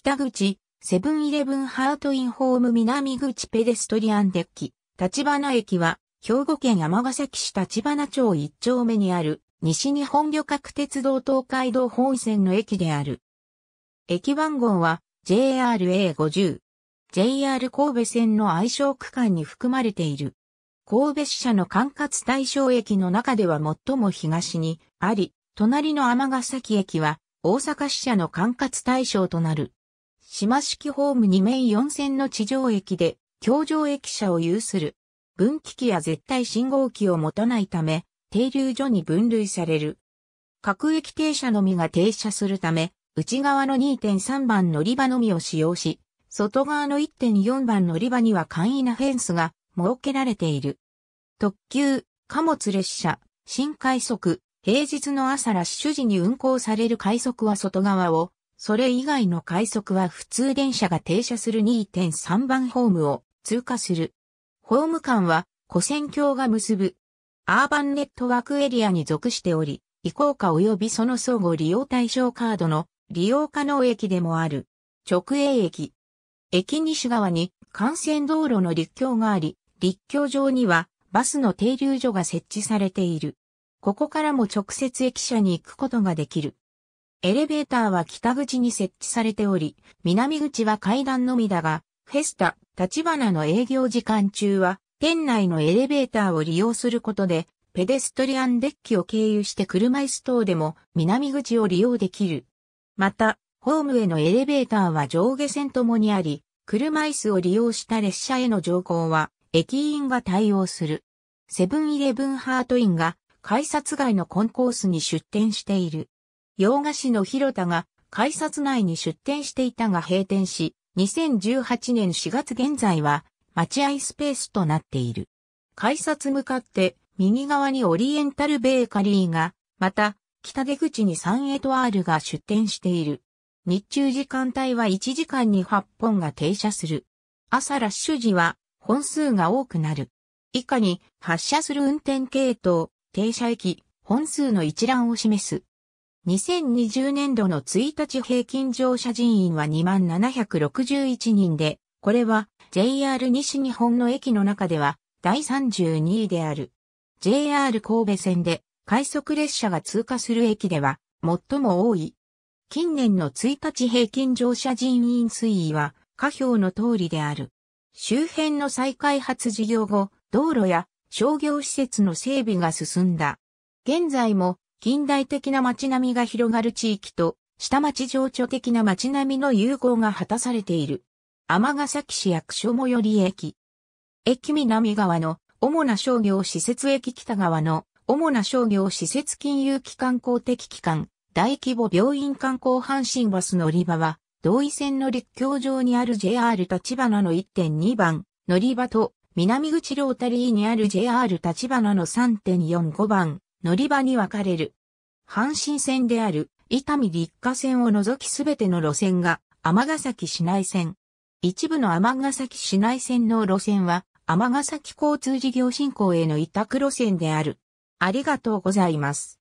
北口、セブンイレブンハートインホーム南口ペデストリアンデッキ、立花駅は、兵庫県尼崎市立花町一丁目にある、西日本旅客鉄道東海道本線の駅である。駅番号は JRA50。JR 神戸線の愛称区間に含まれている。神戸支社の管轄対象駅の中では最も東にあり、隣の尼崎駅は大阪支社の管轄対象となる。島式ホーム2面4線の地上駅で、橋上駅舎を有する。分岐器や絶対信号機を持たないため、停留所に分類される。各駅停車のみが停車するため、内側の2.3番乗り場のみを使用し、外側の1.4番乗り場には簡易なフェンスが設けられている。特急、貨物列車、新快速、平日の朝ラッシュ時に運行される快速は外側をそれ以外の快速は普通電車が停車する2.3番ホームを通過する。ホーム間は、古線橋が結ぶ、アーバンネットワークエリアに属しており、移行下及びその相互利用対象カードの利用可能駅でもある。直営駅。駅西側に幹線道路の立橋があり、立橋上にはバスの停留所が設置されている。ここからも直接駅舎に行くことができる。エレベーターは北口に設置されており、南口は階段のみだが、フェスタ、立花の営業時間中は、店内のエレベーターを利用することで、ペデストリアンデッキを経由して車椅子等でも南口を利用できる。また、ホームへのエレベーターは上下線ともにあり、車椅子を利用した列車への乗降は駅員が対応する。セブンイレブンハートインが改札外のコンコースに出店している。洋菓子の広田が改札内に出店していたが閉店し、2018年4月現在は待合スペースとなっている。改札向かって右側にオリエンタルベーカリーが、また北出口にサンエトワールが出店している。日中時間帯は1時間に8本が停車する。朝ラッシュ時は本数が多くなる。以下に発車する運転系統、停車駅、本数の一覧を示す。2020年度の1日平均乗車人員は2761人で、これは JR 西日本の駅の中では第32位である。JR 神戸線で快速列車が通過する駅では最も多い。近年の1日平均乗車人員推移は下表の通りである。周辺の再開発事業後、道路や商業施設の整備が進んだ。現在も近代的な街並みが広がる地域と、下町情緒的な街並みの融合が果たされている。ヶ崎市役所最寄り駅。駅南側の主な商業施設駅北側の主な商業施設金融機関公的機関、大規模病院観光阪神バス乗り場は、同意線の陸橋上にある JR 立花の1.2番乗り場と、南口ロータリーにある JR 立花の3.45番乗り場に分かれる。阪神線である、伊丹立花線を除きすべての路線が、尼崎市内線。一部の尼崎市内線の路線は、尼崎交通事業振興への委託路線である。ありがとうございます。